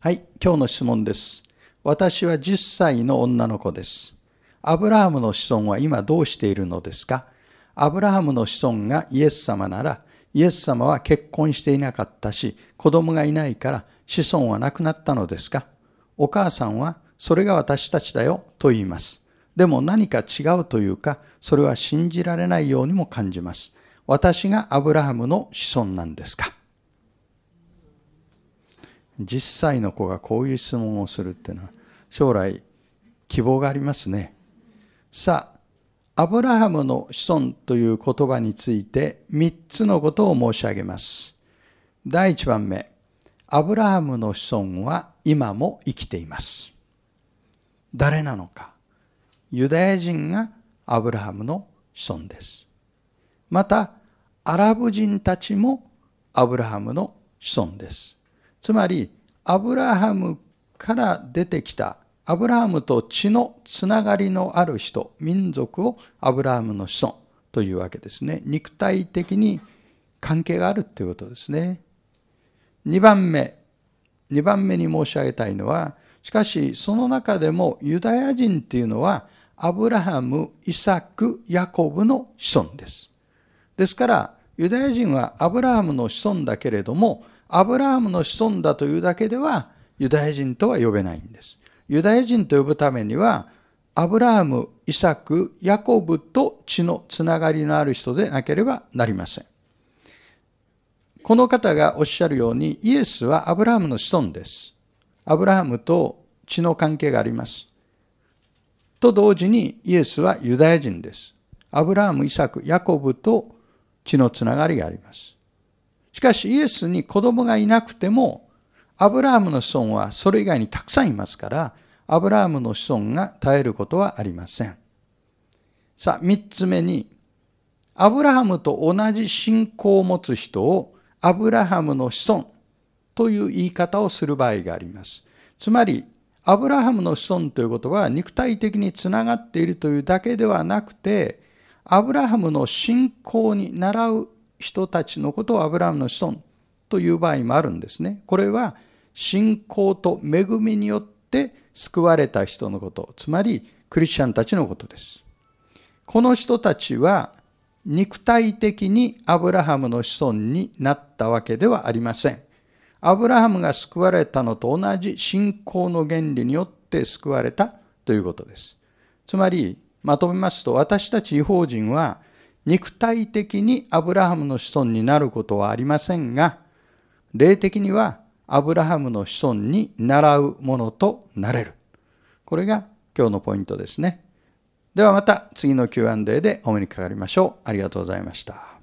はい、今日の質問です。私は10歳の女の子です。アブラハムの子孫は今どうしているのですかアブラハムの子孫がイエス様なら、イエス様は結婚していなかったし、子供がいないから子孫は亡くなったのですかお母さんは、それが私たちだよと言います。でも何か違うというか、それは信じられないようにも感じます。私がアブラハムの子孫なんですか10歳の子がこういう質問をするっていうのは将来希望がありますね。さあアブラハムの子孫という言葉について3つのことを申し上げます。第1番目アブラハムの子孫は今も生きています。誰なのかユダヤ人がアブラハムの子孫です。またアラブ人たちもアブラハムの子孫です。つまりアブラハムから出てきたアブラハムと血のつながりのある人民族をアブラハムの子孫というわけですね肉体的に関係があるということですね2番目2番目に申し上げたいのはしかしその中でもユダヤ人っていうのはアブラハムイサクヤコブの子孫ですですからユダヤ人はアブラハムの子孫だけれどもアブラハムの子孫だというだけではユダヤ人とは呼べないんです。ユダヤ人と呼ぶためにはアブラハム、イサク、ヤコブと血のつながりのある人でなければなりません。この方がおっしゃるようにイエスはアブラハムの子孫です。アブラハムと血の関係があります。と同時にイエスはユダヤ人です。アブラハム、イサク、ヤコブと血のつながりがあります。しかしイエスに子供がいなくても、アブラハムの子孫はそれ以外にたくさんいますから、アブラハムの子孫が絶えることはありません。さあ、三つ目に、アブラハムと同じ信仰を持つ人をアブラハムの子孫という言い方をする場合があります。つまり、アブラハムの子孫ということは肉体的につながっているというだけではなくて、アブラハムの信仰に習う人たちのことをアブラハムの子孫という場合もあるんですね。これは信仰と恵みによって救われた人のこと、つまりクリスチャンたちのことです。この人たちは肉体的にアブラハムの子孫になったわけではありません。アブラハムが救われたのと同じ信仰の原理によって救われたということです。つまり、まとめますと、私たち違法人は、肉体的にアブラハムの子孫になることはありませんが、霊的にはアブラハムの子孫に習うものとなれる。これが今日のポイントですね。ではまた次の Q&A でお目にかかりましょう。ありがとうございました。